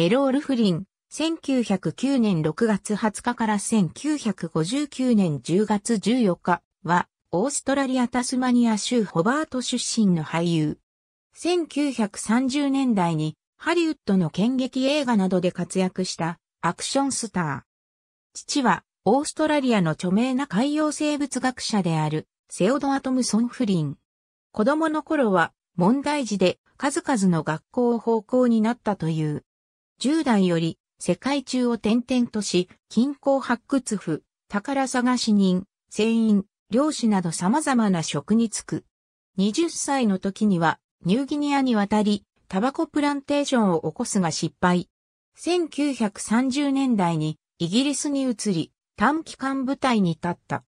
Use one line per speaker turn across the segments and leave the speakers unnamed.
エロール・フリン、1909年6月20日から1959年10月14日は、オーストラリア・タスマニア州ホバート出身の俳優。1930年代にハリウッドの剣劇映画などで活躍したアクションスター。父はオーストラリアの著名な海洋生物学者であるセオドア・トムソン・フリン。子供の頃は問題児で数々の学校を奉公になったという。10代より世界中を転々とし、金鉱発掘府、宝探し人、船員、漁師など様々な職に就く。20歳の時にはニューギニアに渡り、タバコプランテーションを起こすが失敗。1930年代にイギリスに移り、短期間舞台に立った。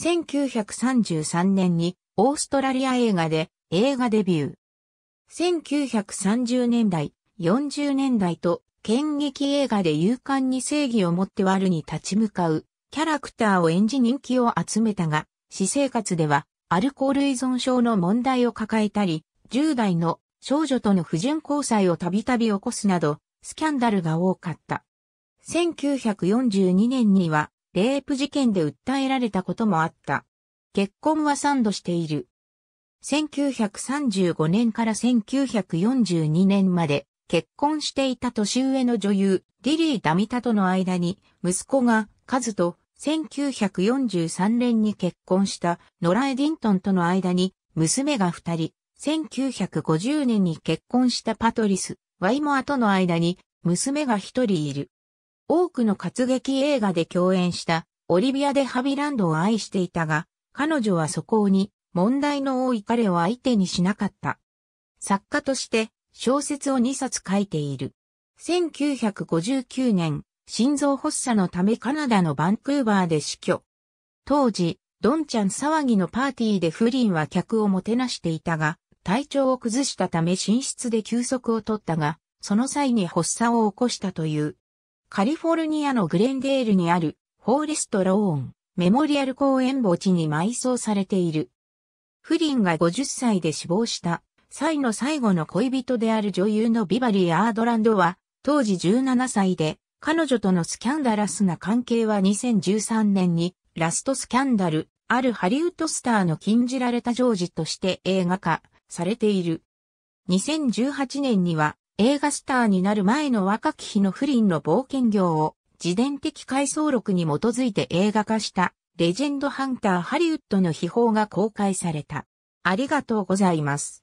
1933年にオーストラリア映画で映画デビュー。1930年代、40年代と、剣劇映画で勇敢に正義を持って悪に立ち向かう、キャラクターを演じ人気を集めたが、私生活では、アルコール依存症の問題を抱えたり、10代の少女との不純交際をたびたび起こすなど、スキャンダルが多かった。1942年には、レイプ事件で訴えられたこともあった。結婚は3度している。1935年から1942年まで、結婚していた年上の女優、リリー・ダミタとの間に、息子が、カズと、1943年に結婚したノラ・エディントンとの間に、娘が二人、1950年に結婚したパトリス、ワイモアとの間に、娘が一人いる。多くの活劇映画で共演したオリビア・デ・ハビランドを愛していたが、彼女はそこに問題の多い彼を相手にしなかった。作家として小説を2冊書いている。1959年、心臓発作のためカナダのバンクーバーで死去。当時、ドンちゃん騒ぎのパーティーでフリンは客をもてなしていたが、体調を崩したため寝室で休息を取ったが、その際に発作を起こしたという。カリフォルニアのグレンデールにある、フォーレスト・ローン、メモリアル公園墓地に埋葬されている。フリンが50歳で死亡した。最の最後の恋人である女優のビバリー・アードランドは、当時17歳で、彼女とのスキャンダラスな関係は2013年に、ラストスキャンダル、あるハリウッドスターの禁じられたジョージとして映画化されている。2018年には映画スターになる前の若き日の不倫の冒険業を自伝的回想録に基づいて映画化したレジェンドハンターハリウッドの秘宝が公開された。ありがとうございます。